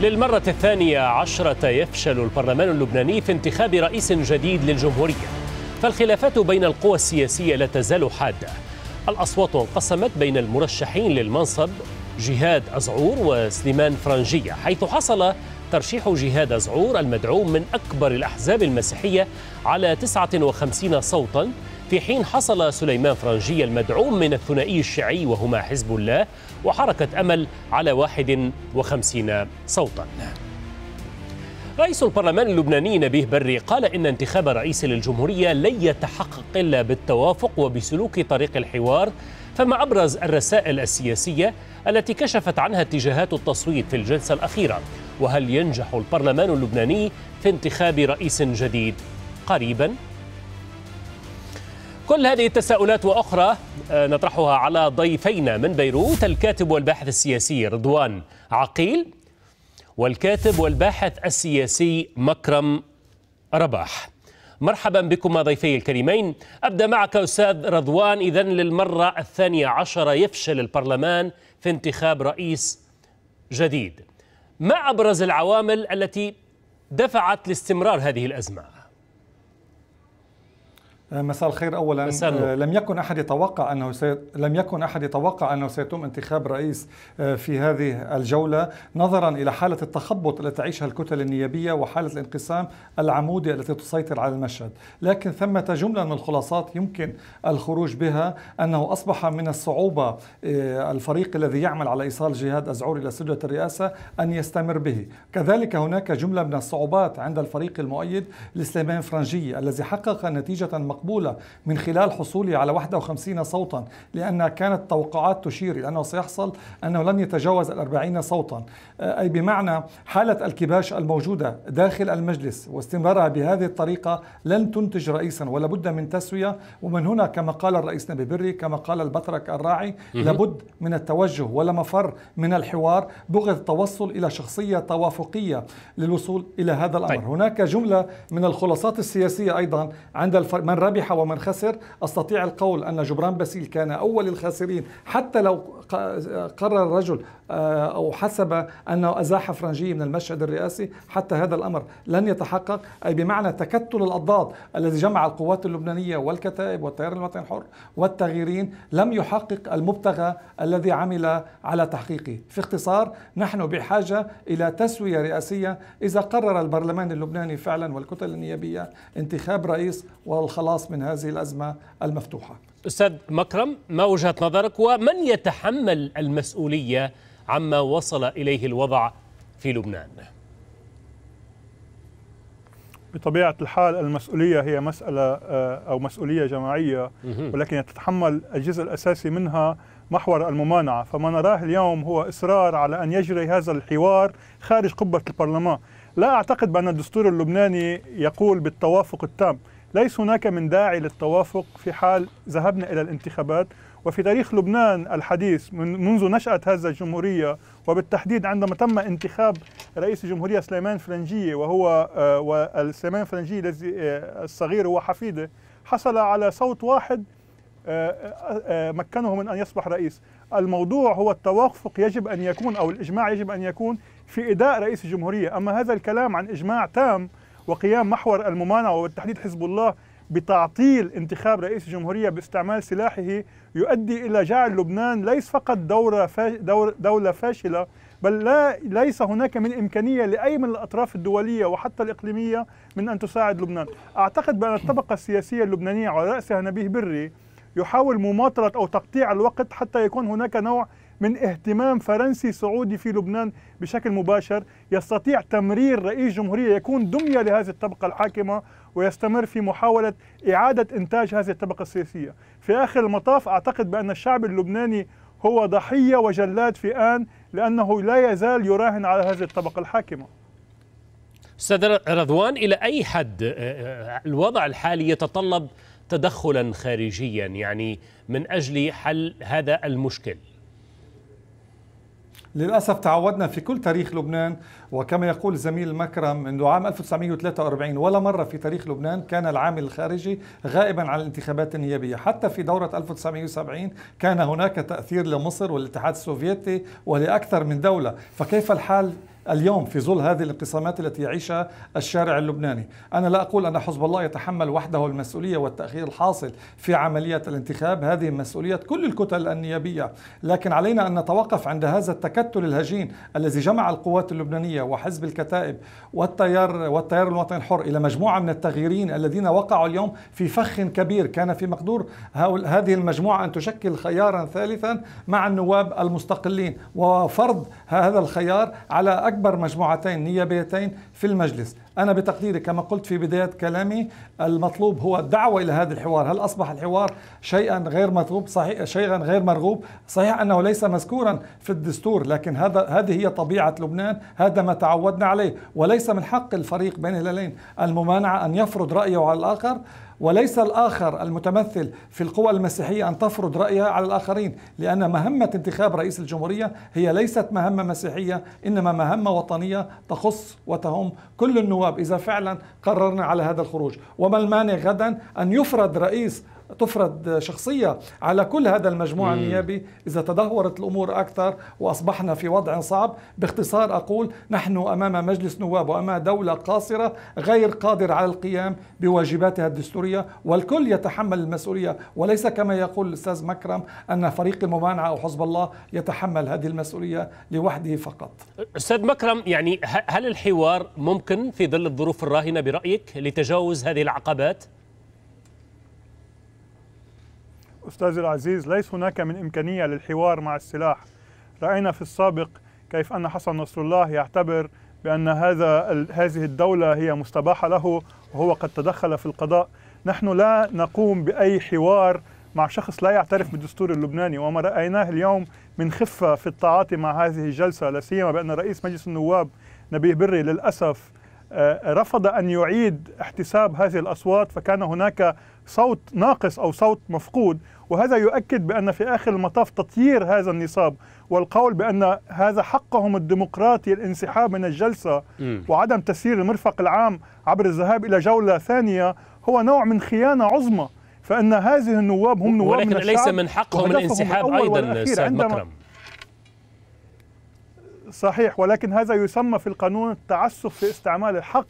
للمرة الثانية عشرة يفشل البرلمان اللبناني في انتخاب رئيس جديد للجمهورية فالخلافات بين القوى السياسية لا تزال حادة الأصوات انقسمت بين المرشحين للمنصب جهاد أزعور وسليمان فرنجية حيث حصل ترشيح جهاد أزعور المدعوم من أكبر الأحزاب المسيحية على 59 صوتاً في حين حصل سليمان فرنجي المدعوم من الثنائي الشيعي وهما حزب الله وحركة أمل على 51 صوتا رئيس البرلمان اللبناني نبيه بري قال إن انتخاب رئيس للجمهورية لن يتحقق إلا بالتوافق وبسلوك طريق الحوار فما أبرز الرسائل السياسية التي كشفت عنها اتجاهات التصويت في الجلسة الأخيرة وهل ينجح البرلمان اللبناني في انتخاب رئيس جديد قريباً كل هذه التساؤلات وأخرى آه، نطرحها على ضيفينا من بيروت الكاتب والباحث السياسي رضوان عقيل والكاتب والباحث السياسي مكرم رباح مرحبا بكما ضيفي الكريمين أبدأ معك أستاذ رضوان إذا للمرة الثانية عشرة يفشل البرلمان في انتخاب رئيس جديد ما أبرز العوامل التي دفعت لاستمرار هذه الأزمة؟ آه، مساء الخير اولا مسأله. آه، لم يكن احد يتوقع انه سي... لم يكن احد يتوقع انه سيتم انتخاب رئيس آه، في هذه الجوله نظرا الى حاله التخبط التي تعيشها الكتل النيابيه وحاله الانقسام العمودي التي تسيطر على المشهد لكن ثمه جمله من الخلاصات يمكن الخروج بها انه اصبح من الصعوبه الفريق الذي يعمل على ايصال جهاد ازعور الى سدره الرئاسه ان يستمر به كذلك هناك جمله من الصعوبات عند الفريق المؤيد لسليمان فرنجي الذي حقق نتيجه مقبوله مقبولة من خلال حصوله على 51 صوتا لأن كانت توقعات تشير إلى أنه سيحصل أنه لن يتجاوز الأربعين صوتا آه، أي بمعنى حالة الكباش الموجودة داخل المجلس واستمرارها بهذه الطريقة لن تنتج رئيسا ولا بد من تسوية ومن هنا كما قال الرئيس نبي بري كما قال البترك الراعي لابد من التوجه ولا مفر من الحوار بغض التوصل إلى شخصية توافقية للوصول إلى هذا الأمر طيب. هناك جملة من الخلاصات السياسية أيضا عند الفر... من ربح ومن خسر أستطيع القول أن جبران باسيل كان أول الخاسرين حتى لو قرر الرجل آه، أو حسب أنه أزاح فرنجي من المشهد الرئاسي حتى هذا الأمر لن يتحقق أي بمعنى تكتل الأضداد الذي جمع القوات اللبنانية والكتائب والتيار الوطني الحر والتغييرين لم يحقق المبتغى الذي عمل على تحقيقه في اختصار نحن بحاجة إلى تسوية رئاسية إذا قرر البرلمان اللبناني فعلا والكتل النيابية انتخاب رئيس والخلاص الخلاص من هذه الأزمة المفتوحة أستاذ مكرم ما وجهة نظرك ومن يتحمل المسؤولية عما وصل إليه الوضع في لبنان بطبيعة الحال المسؤولية هي مسألة آه، أو مسؤولية جماعية ولكن تتحمل الجزء الأساسي منها محور الممانعة فما نراه اليوم هو إصرار على أن يجري هذا الحوار خارج قبة البرلمان لا أعتقد بأن الدستور اللبناني يقول بالتوافق التام ليس هناك من داعي للتوافق في حال ذهبنا إلى الانتخابات وفي تاريخ لبنان الحديث من منذ نشأة هذه الجمهورية وبالتحديد عندما تم انتخاب رئيس الجمهورية سليمان فرنجية وهو آه، سليمان فرنجية الذي آه، الصغير هو حفيده حصل على صوت واحد آه، مكنه من أن يصبح رئيس الموضوع هو التوافق يجب أن يكون أو الإجماع يجب أن يكون في إداء رئيس الجمهورية أما هذا الكلام عن إجماع تام وقيام محور الممانعة وبالتحديد حزب الله بتعطيل انتخاب رئيس الجمهورية باستعمال سلاحه يؤدي إلى جعل لبنان ليس فقط دورة دور دولة فاشلة بل لا ليس هناك من إمكانية لأي من الأطراف الدولية وحتى الإقليمية من أن تساعد لبنان أعتقد بأن الطبقة السياسية اللبنانية على رأسها نبيه بري يحاول مماطلة أو تقطيع الوقت حتى يكون هناك نوع من اهتمام فرنسي سعودي في لبنان بشكل مباشر يستطيع تمرير رئيس جمهورية يكون دمية لهذه الطبقة الحاكمة ويستمر في محاولة إعادة إنتاج هذه الطبقة السياسية في آخر المطاف أعتقد بأن الشعب اللبناني هو ضحية وجلاد في آن لأنه لا يزال يراهن على هذه الطبقة الحاكمة استاذ رضوان الى اي حد آه، آه، الوضع الحالي يتطلب تدخلا خارجيا يعني من اجل حل هذا المشكل للأسف تعودنا في كل تاريخ لبنان وكما يقول زميل المكرم منذ عام 1943 ولا مرة في تاريخ لبنان كان العامل الخارجي غائبا عن الانتخابات النيابية حتى في دورة 1970 كان هناك تأثير لمصر والاتحاد السوفيتي ولأكثر من دولة فكيف الحال اليوم في ظل هذه الانقسامات التي يعيشها الشارع اللبناني أنا لا أقول أن حزب الله يتحمل وحده المسؤولية والتأخير الحاصل في عملية الانتخاب هذه مسؤولية كل الكتل النيابية لكن علينا أن نتوقف عند هذا التكتل الهجين الذي جمع القوات اللبنانية وحزب الكتائب والتيار والتيار الوطني الحر إلى مجموعة من التغييرين الذين وقعوا اليوم في فخ كبير كان في مقدور هذه المجموعة أن تشكل خيارا ثالثا مع النواب المستقلين وفرض هذا الخيار على أكبر مجموعتين نيابيتين في المجلس أنا بتقديري كما قلت في بداية كلامي المطلوب هو الدعوة إلى هذا الحوار هل أصبح الحوار شيئا غير مطلوب صحيح شيئا غير مرغوب صحيح أنه ليس مذكورا في الدستور لكن هذا هذه هي طبيعة لبنان هذا ما تعودنا عليه وليس من حق الفريق بين الهلالين الممانعة أن يفرض رأيه على الآخر وليس الآخر المتمثل في القوى المسيحية أن تفرض رأيها على الآخرين لأن مهمة انتخاب رئيس الجمهورية هي ليست مهمة مسيحية إنما مهمة وطنية تخص وتهم كل النواب إذا فعلا قررنا على هذا الخروج وما المانع غدا أن يفرض رئيس تفرض شخصية على كل هذا المجموع مم. النيابي إذا تدهورت الأمور أكثر وأصبحنا في وضع صعب باختصار أقول نحن أمام مجلس نواب وأمام دولة قاصرة غير قادر على القيام بواجباتها الدستورية والكل يتحمل المسؤولية وليس كما يقول الأستاذ مكرم أن فريق الممانعة أو حزب الله يتحمل هذه المسؤولية لوحده فقط أستاذ مكرم يعني هل الحوار ممكن في ظل الظروف الراهنة برأيك لتجاوز هذه العقبات؟ أستاذي العزيز ليس هناك من إمكانية للحوار مع السلاح رأينا في السابق كيف أن حسن نصر الله يعتبر بأن هذا هذه الدولة هي مستباحة له وهو قد تدخل في القضاء نحن لا نقوم بأي حوار مع شخص لا يعترف بالدستور اللبناني وما رأيناه اليوم من خفة في التعاطي مع هذه الجلسة لا سيما بأن رئيس مجلس النواب نبيه بري للأسف رفض أن يعيد احتساب هذه الأصوات فكان هناك صوت ناقص أو صوت مفقود وهذا يؤكد بأن في آخر المطاف تطيير هذا النصاب والقول بأن هذا حقهم الديمقراطي الانسحاب من الجلسة وعدم تسيير المرفق العام عبر الذهاب إلى جولة ثانية هو نوع من خيانة عظمى فان هذه النواب هم نواب ولكن من ليس من حقهم الانسحاب ايضا استاذ مكرم صحيح ولكن هذا يسمى في القانون التعسف في استعمال الحق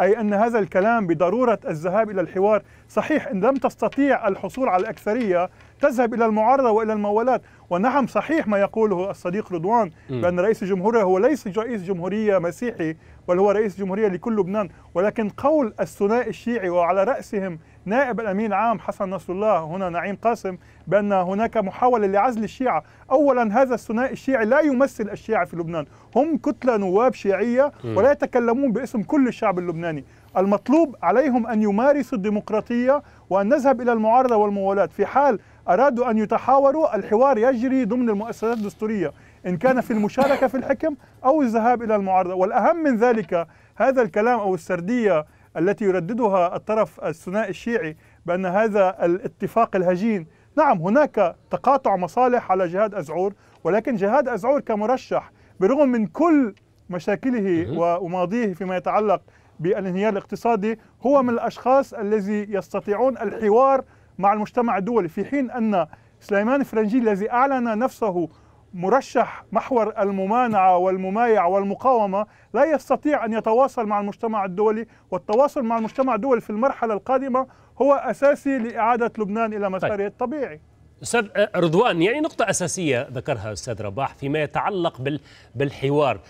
أي أن هذا الكلام بضرورة الذهاب إلى الحوار صحيح إن لم تستطيع الحصول على الأكثرية تذهب إلى المعارضة وإلى الموالات ونعم صحيح ما يقوله الصديق رضوان بأن رئيس الجمهورية هو ليس رئيس جمهورية مسيحي بل هو رئيس جمهورية لكل لبنان ولكن قول الثنائي الشيعي وعلى رأسهم نائب الامين العام حسن نصر الله هنا نعيم قاسم بان هناك محاوله لعزل الشيعه، اولا هذا الثنائي الشيعي لا يمثل الشيعه في لبنان، هم كتله نواب شيعيه ولا يتكلمون باسم كل الشعب اللبناني، المطلوب عليهم ان يمارسوا الديمقراطيه وان نذهب الى المعارضه والموالاه، في حال ارادوا ان يتحاوروا الحوار يجري ضمن المؤسسات الدستوريه، ان كان في المشاركه في الحكم او الذهاب الى المعارضه، والاهم من ذلك هذا الكلام او السرديه التي يرددها الطرف الثنائي الشيعي بأن هذا الاتفاق الهجين نعم هناك تقاطع مصالح على جهاد أزعور ولكن جهاد أزعور كمرشح برغم من كل مشاكله وماضيه فيما يتعلق بالانهيار الاقتصادي هو من الأشخاص الذي يستطيعون الحوار مع المجتمع الدولي في حين أن سليمان فرنجي الذي أعلن نفسه مرشح محور الممانعة والممايع والمقاومة لا يستطيع أن يتواصل مع المجتمع الدولي والتواصل مع المجتمع الدولي في المرحلة القادمة هو أساسي لإعادة لبنان إلى مساره طيب. الطبيعي استاذ رضوان يعني نقطة أساسية ذكرها استاذ رباح فيما يتعلق بالحوار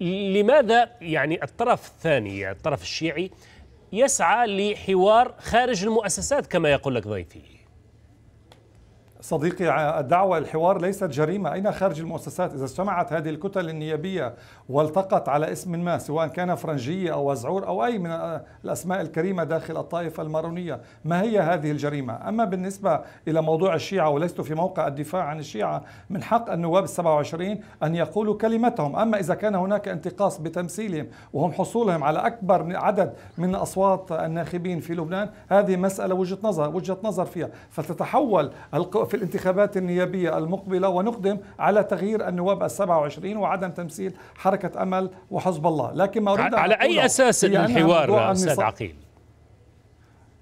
لماذا يعني الطرف الثاني الطرف الشيعي يسعى لحوار خارج المؤسسات كما يقول لك ضيفي صديقي الدعوة الحوار ليست جريمة أين خارج المؤسسات إذا اجتمعت هذه الكتل النيابية والتقت على اسم ما سواء كان فرنجية أو وزعور أو أي من الأسماء الكريمة داخل الطائفة المارونية ما هي هذه الجريمة أما بالنسبة إلى موضوع الشيعة ولست في موقع الدفاع عن الشيعة من حق النواب السبعة وعشرين أن يقولوا كلمتهم أما إذا كان هناك انتقاص بتمثيلهم وهم حصولهم على أكبر عدد من أصوات الناخبين في لبنان هذه مسألة وجهة نظر وجهة نظر فيها فتتحول في الانتخابات النيابية المقبلة ونقدم على تغيير النواب السبعة وعشرين وعدم تمثيل حركة أمل وحزب الله لكن ما أريد على أي أساس الحوار سيد عقيل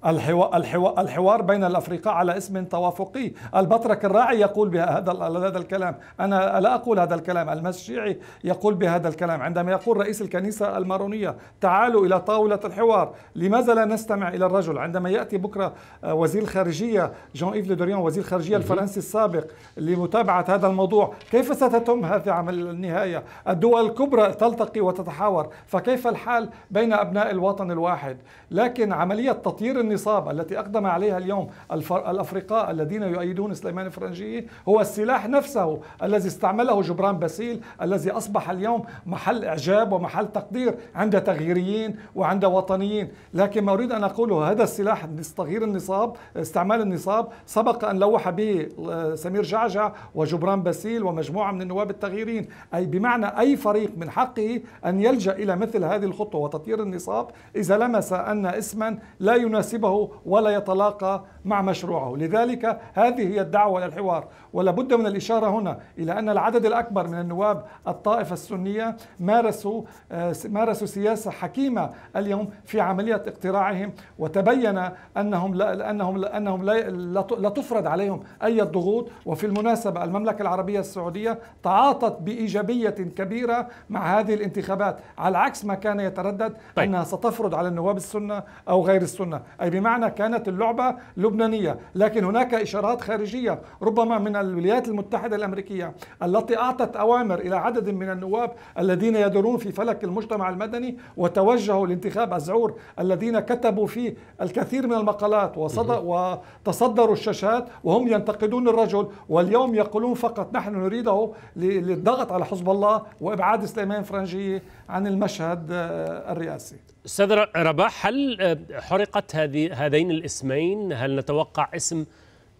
الحوار, الحوار, الحوار بين الأفرقاء على اسم توافقي البطرك الراعي يقول بهذا هذا الكلام أنا لا أقول هذا الكلام الشيعي يقول بهذا الكلام عندما يقول رئيس الكنيسة المارونية تعالوا إلى طاولة الحوار لماذا لا نستمع إلى الرجل عندما يأتي بكرة آه، وزير الخارجية جون إيف لودريون وزير الخارجية الفرنسي السابق لمتابعة هذا الموضوع كيف ستتم هذه عمل النهاية الدول الكبرى تلتقي وتتحاور فكيف الحال بين أبناء الوطن الواحد لكن عملية تطيير النصاب التي أقدم عليها اليوم الأفرقاء الذين يؤيدون سليمان الفرنجي هو السلاح نفسه الذي استعمله جبران باسيل الذي أصبح اليوم محل إعجاب ومحل تقدير عند تغييريين وعند وطنيين لكن ما أريد أن أقوله هذا السلاح تغيير النصاب استعمال النصاب سبق أن لوح به آه، سمير جعجع وجبران باسيل ومجموعة من النواب التغييرين أي بمعنى أي فريق من حقه أن يلجأ إلى مثل هذه الخطوة وتطير النصاب إذا لمس أن اسما لا يناسب يحسبه ولا يتلاقى مع مشروعه لذلك هذه هي الدعوة إلى الحوار ولابد من الإشارة هنا إلى أن العدد الأكبر من النواب الطائفة السنية مارسوا آه، مارسوا سياسة حكيمة اليوم في عملية اقتراعهم وتبين أنهم لا أنهم لا أنهم لا, لا تفرض عليهم أي ضغوط وفي المناسبة المملكة العربية السعودية تعاطت بإيجابية كبيرة مع هذه الانتخابات على عكس ما كان يتردد طيب. أنها ستفرض على النواب السنة أو غير السنة أي بمعنى كانت اللعبة لبنى اللبنانية لكن هناك إشارات خارجية ربما من الولايات المتحدة الأمريكية التي أعطت أوامر إلى عدد من النواب الذين يدورون في فلك المجتمع المدني وتوجهوا لانتخاب أزعور الذين كتبوا فيه الكثير من المقالات وتصدروا الشاشات وهم ينتقدون الرجل واليوم يقولون فقط نحن نريده للضغط على حزب الله وإبعاد سليمان فرنجية عن المشهد آه، الرئاسي استاذ رباح هل آه، حرقت هذه هذين الاسمين هل نتوقع اسم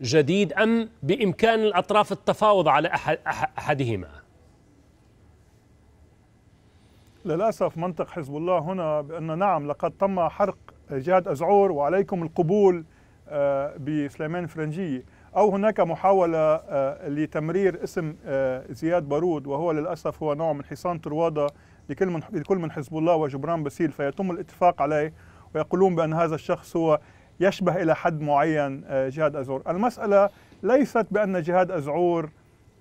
جديد ام بامكان الاطراف التفاوض على أحد احدهما للاسف منطق حزب الله هنا بان نعم لقد تم حرق جهاد ازعور وعليكم القبول آه، بسليمان فرنجي او هناك محاوله آه، لتمرير اسم زياد بارود وهو للاسف هو نوع من حصان طرواده لكل من لكل من حزب الله وجبران باسيل فيتم الاتفاق عليه ويقولون بأن هذا الشخص هو يشبه إلى حد معين آه، جهاد أزعور المسألة ليست بأن جهاد أزعور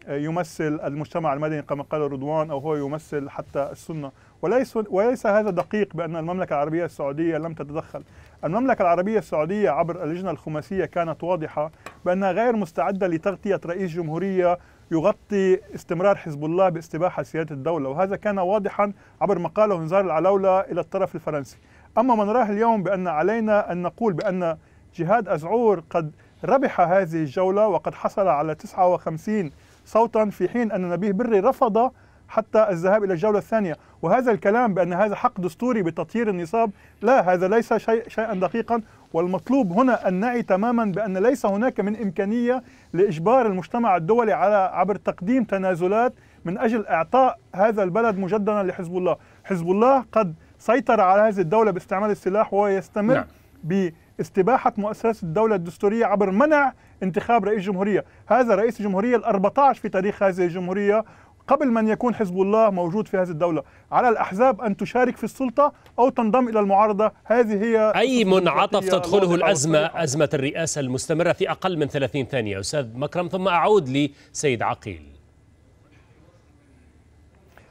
آه، يمثل المجتمع المدني كما قال رضوان أو هو يمثل حتى السنة وليس, وليس هذا دقيق بأن المملكة العربية السعودية لم تتدخل المملكة العربية السعودية عبر اللجنة الخماسية كانت واضحة بأنها غير مستعدة لتغطية رئيس جمهورية يغطي استمرار حزب الله باستباحة سيادة الدولة وهذا كان واضحا عبر مقاله نزار العلولة إلى الطرف الفرنسي أما ما نراه اليوم بأن علينا أن نقول بأن جهاد أزعور قد ربح هذه الجولة وقد حصل على 59 صوتا في حين أن نبيه بري رفض حتى الذهاب إلى الجولة الثانية وهذا الكلام بأن هذا حق دستوري بتطهير النصاب لا هذا ليس شيء شيئا دقيقا والمطلوب هنا أن نعي تماما بأن ليس هناك من إمكانية لإجبار المجتمع الدولي على عبر تقديم تنازلات من أجل إعطاء هذا البلد مجددا لحزب الله حزب الله قد سيطر على هذه الدولة باستعمال السلاح وهو يستمر نعم. باستباحة مؤسسات الدولة الدستورية عبر منع انتخاب رئيس جمهورية هذا رئيس الجمهورية ال14 في تاريخ هذه الجمهورية قبل من يكون حزب الله موجود في هذه الدولة على الأحزاب أن تشارك في السلطة أو تنضم إلى المعارضة هذه هي أي منعطف تدخله الأزمة أزمة الرئاسة المستمرة في أقل من 30 ثانية أستاذ مكرم ثم أعود لسيد عقيل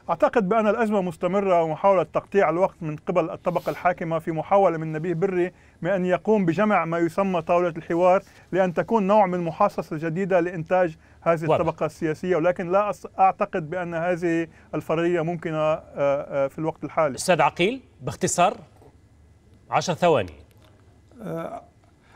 أعتقد بأن الأزمة مستمرة ومحاولة تقطيع الوقت من قبل الطبقة الحاكمة في محاولة من نبيه بري من أن يقوم بجمع ما يسمى طاولة الحوار لأن تكون نوع من محاصصة جديدة لإنتاج هذه الطبقة السياسية ولكن لا أعتقد بأن هذه الفرضية ممكنة آه، آه، في الوقت الحالي أستاذ عقيل باختصار عشر ثواني آه،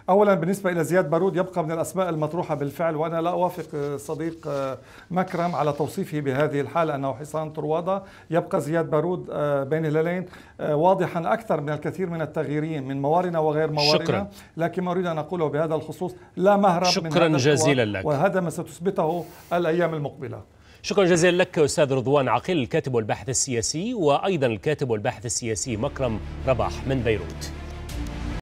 اولا بالنسبه الى زياد بارود يبقى من الاسماء المطروحه بالفعل وانا لا اوافق آه، صديق آه، مكرم على توصيفه بهذه الحاله انه حصان طرواده يبقى زياد بارود آه، بين الهلالين واضحا اكثر من الكثير من التغييرين من موارنا وغير موارنا شكرا. لكن ما اريد ان اقوله بهذا الخصوص لا مهرب شكرا من جزيلا لك وهذا ما ستثبته الايام المقبله شكرا جزيلا لك استاذ رضوان عقيل الكاتب والباحث السياسي وايضا الكاتب والباحث السياسي مكرم رباح من بيروت